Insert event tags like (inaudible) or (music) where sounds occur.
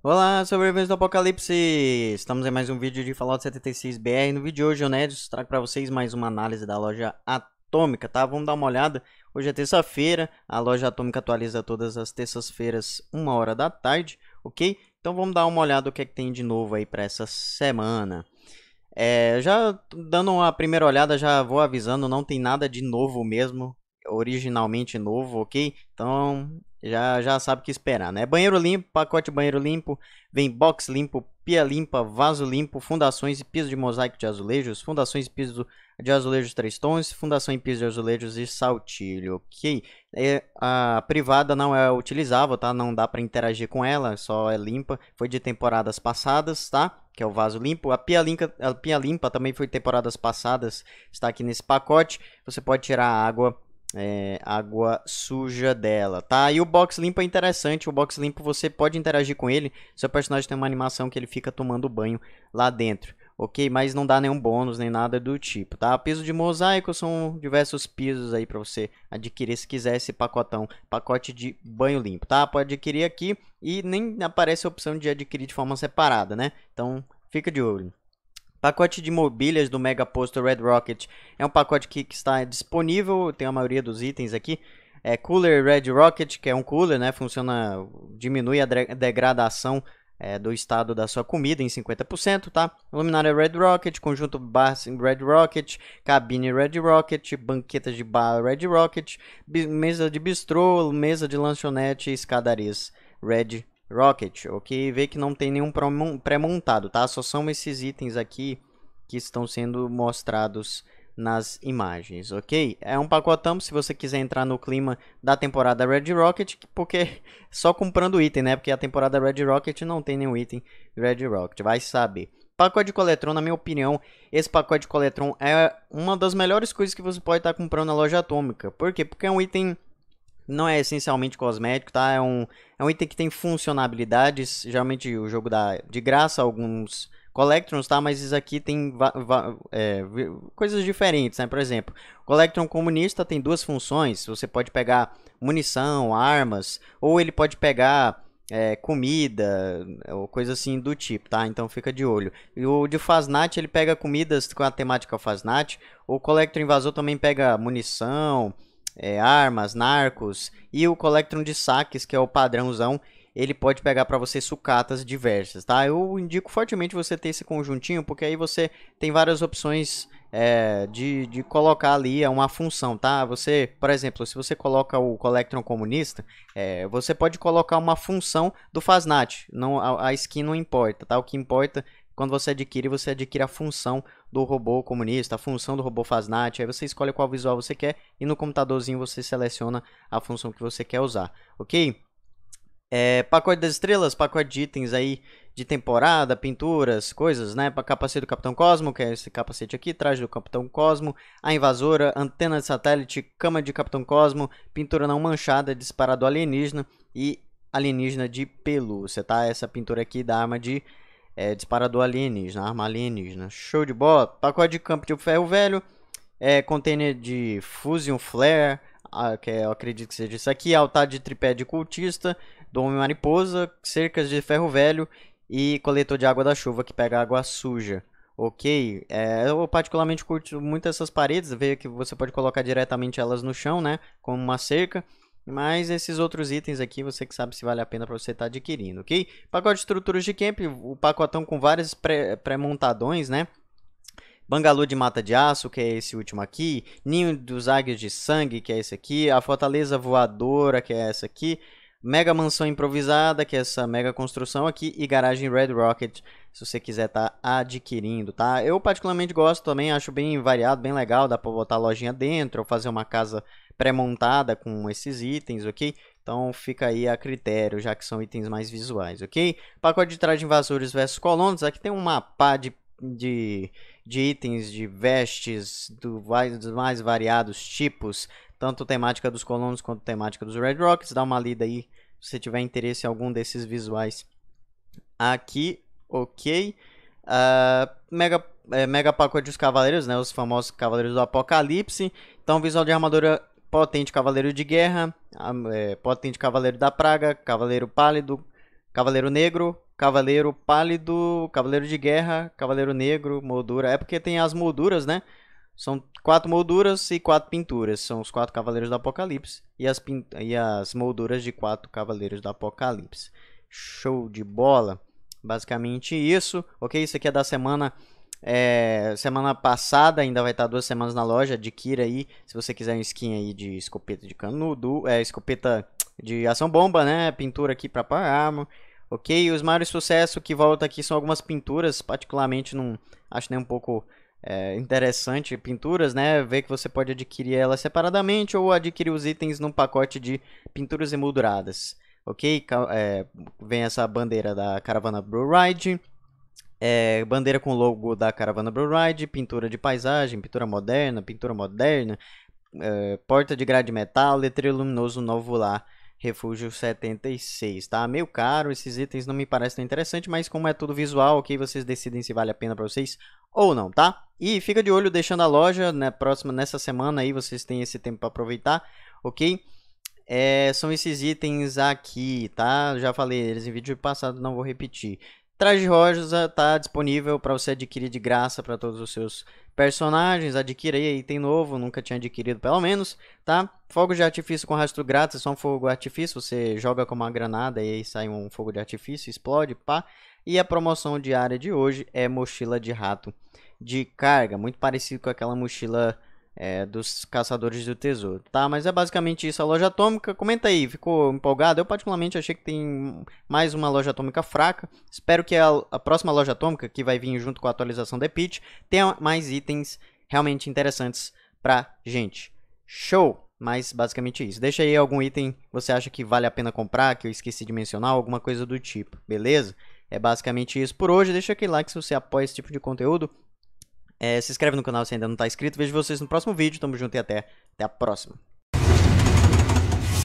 Olá, sobreviventes do Apocalipse! Estamos em mais um vídeo de Fallout 76BR. No vídeo de hoje, eu Nerds, trago para vocês mais uma análise da loja Atômica, tá? Vamos dar uma olhada. Hoje é terça-feira, a loja Atômica atualiza todas as terças-feiras, uma hora da tarde, ok? Então vamos dar uma olhada o que, é que tem de novo aí para essa semana. É, já dando uma primeira olhada, já vou avisando, não tem nada de novo mesmo originalmente novo, ok? Então já, já sabe o que esperar, né? Banheiro limpo, pacote banheiro limpo, vem box limpo, pia limpa, vaso limpo, fundações e piso de mosaico de azulejos, fundações e piso de azulejos três tons, fundação e piso de azulejos e saltilho, ok? É, a privada não é utilizável, tá? Não dá para interagir com ela, só é limpa. Foi de temporadas passadas, tá? Que é o vaso limpo. A pia limpa, a pia limpa também foi de temporadas passadas, está aqui nesse pacote. Você pode tirar a água é, água suja dela, tá? E o box limpo é interessante, o box limpo você pode interagir com ele, seu personagem tem uma animação que ele fica tomando banho lá dentro, ok? Mas não dá nenhum bônus, nem nada do tipo, tá? Piso de mosaico são diversos pisos aí pra você adquirir se quiser esse pacotão, pacote de banho limpo, tá? Pode adquirir aqui e nem aparece a opção de adquirir de forma separada, né? Então, fica de olho. Pacote de mobílias do Mega Posto Red Rocket é um pacote que, que, está disponível, tem a maioria dos itens aqui. É Cooler Red Rocket, que é um cooler, né? Funciona, diminui a degradação é, do estado da sua comida em 50%, tá? Luminária Red Rocket, conjunto bar Red Rocket, cabine Red Rocket, banquetas de bar Red Rocket, mesa de bistrô, mesa de lanchonete e escadarias Red Rocket, ok? Vê que não tem nenhum pré-montado, tá? Só são esses itens aqui que estão sendo mostrados nas imagens, ok? É um pacotão se você quiser entrar no clima da temporada Red Rocket, porque (laughs) só comprando item, né? Porque a temporada Red Rocket não tem nenhum item Red Rocket, vai saber. Pacote de Coletron, na minha opinião, esse pacote de Coletron é uma das melhores coisas que você pode estar tá comprando na loja atômica. Por quê? Porque é um item não é essencialmente cosmético, tá? É um, é um item que tem funcionalidades. Geralmente o jogo dá de graça alguns Collectrons, tá? Mas isso aqui tem é, coisas diferentes, né? Por exemplo, Collectron comunista tem duas funções. Você pode pegar munição, armas, ou ele pode pegar é, comida, ou coisa assim do tipo, tá? Então fica de olho. E o de Fasnat, ele pega comidas com a temática Fasnat. O Collector Invasor também pega munição, é, armas, narcos e o Collectron de saques, que é o padrãozão, ele pode pegar para você sucatas diversas, tá? Eu indico fortemente você ter esse conjuntinho, porque aí você tem várias opções é, de, de colocar ali é uma função, tá? Você, por exemplo, se você coloca o Collectron comunista, é, você pode colocar uma função do Fasnat, não, a, a skin não importa, tá? O que importa quando você adquire, você adquire a função do robô comunista, a função do robô Fasnat, aí você escolhe qual visual você quer e no computadorzinho você seleciona a função que você quer usar, ok? É, pacote das estrelas, pacote de itens aí de temporada, pinturas, coisas, né? Capacete do Capitão Cosmo, que é esse capacete aqui, traje do Capitão Cosmo, a invasora, antena de satélite, cama de Capitão Cosmo, pintura não manchada, disparado alienígena e alienígena de pelúcia, tá? Essa pintura aqui da arma de é, disparador alienígena, arma alienígena. Show de bola. Pacote de campo de ferro velho. É, container de Fusion Flare, ah, que é, eu acredito que seja isso aqui. Altar de tripé de cultista. Dome mariposa. Cercas de ferro velho. E coletor de água da chuva que pega água suja. Ok, é, eu particularmente curto muito essas paredes, veja que você pode colocar diretamente elas no chão, né? Como uma cerca. Mas esses outros itens aqui, você que sabe se vale a pena para você estar tá adquirindo, ok? Pacote de estruturas de camp, o pacotão com vários pré-montadões, né? Bangalô de Mata de Aço, que é esse último aqui. Ninho dos Águias de Sangue, que é esse aqui. A Fortaleza Voadora, que é essa aqui. Mega Mansão Improvisada, que é essa mega construção aqui. E Garagem Red Rocket, se você quiser tá adquirindo, tá? Eu particularmente gosto também, acho bem variado, bem legal. Dá para botar a lojinha dentro, ou fazer uma casa pré-montada com esses itens, ok? Então fica aí a critério, já que são itens mais visuais, ok? Pacote de traje de invasores versus colonos, aqui tem uma pá de, de, de itens, de vestes, do, dos mais variados tipos, tanto temática dos colonos quanto temática dos Red Rocks. dá uma lida aí se você tiver interesse em algum desses visuais aqui, ok? Uh, mega, é, mega pacote dos cavaleiros, né? Os famosos cavaleiros do apocalipse. Então, visual de armadura potente cavaleiro de guerra, é, potente cavaleiro da praga, cavaleiro pálido, cavaleiro negro, cavaleiro pálido, cavaleiro de guerra, cavaleiro negro, moldura. É porque tem as molduras, né? São quatro molduras e quatro pinturas. São os quatro cavaleiros do Apocalipse e as, e as molduras de quatro cavaleiros do Apocalipse. Show de bola! Basicamente isso, ok? Isso aqui é da semana é, semana passada ainda vai estar duas semanas na loja. Adquira aí, se você quiser um skin aí de escopeta de canudo, é, escopeta de ação bomba, né? Pintura aqui para arma. Ok, os maiores sucessos que volta aqui são algumas pinturas, particularmente não acho nem um pouco é, interessante pinturas, né? Ver que você pode adquirir elas separadamente ou adquirir os itens num pacote de pinturas emolduradas. Ok, é, vem essa bandeira da caravana Blue Ride. É, bandeira com logo da Caravana Blue Ride, pintura de paisagem, pintura moderna, pintura moderna, é, porta de grade metal, letreiro luminoso novo lá, refúgio 76, tá? Meio caro, esses itens não me parecem tão interessantes, mas como é tudo visual, ok, vocês decidem se vale a pena para vocês ou não, tá? E fica de olho deixando a loja, né, próxima, nessa semana aí, vocês têm esse tempo para aproveitar, ok? É, são esses itens aqui, tá? Já falei eles em vídeo passado, não vou repetir. Traje Rojas está ah, disponível para você adquirir de graça para todos os seus personagens. Adquira aí item novo, nunca tinha adquirido pelo menos, tá? Fogo de artifício com rastro grátis, é só um fogo de artifício, você joga com uma granada e aí sai um fogo de artifício, explode, pá. E a promoção diária de hoje é mochila de rato de carga, muito parecido com aquela mochila é, dos Caçadores do Tesouro, tá? Mas é basicamente isso a loja atômica. Comenta aí, ficou empolgado? Eu particularmente achei que tem mais uma loja atômica fraca. Espero que a, a próxima loja atômica, que vai vir junto com a atualização da Epic tenha mais itens realmente interessantes pra gente. Show! Mas basicamente isso. Deixa aí algum item que você acha que vale a pena comprar, que eu esqueci de mencionar, alguma coisa do tipo, beleza? É basicamente isso por hoje. Deixa aquele like se você apoia esse tipo de conteúdo. É, se inscreve no canal se ainda não tá inscrito. Vejo vocês no próximo vídeo. Tamo junto e até, até a próxima.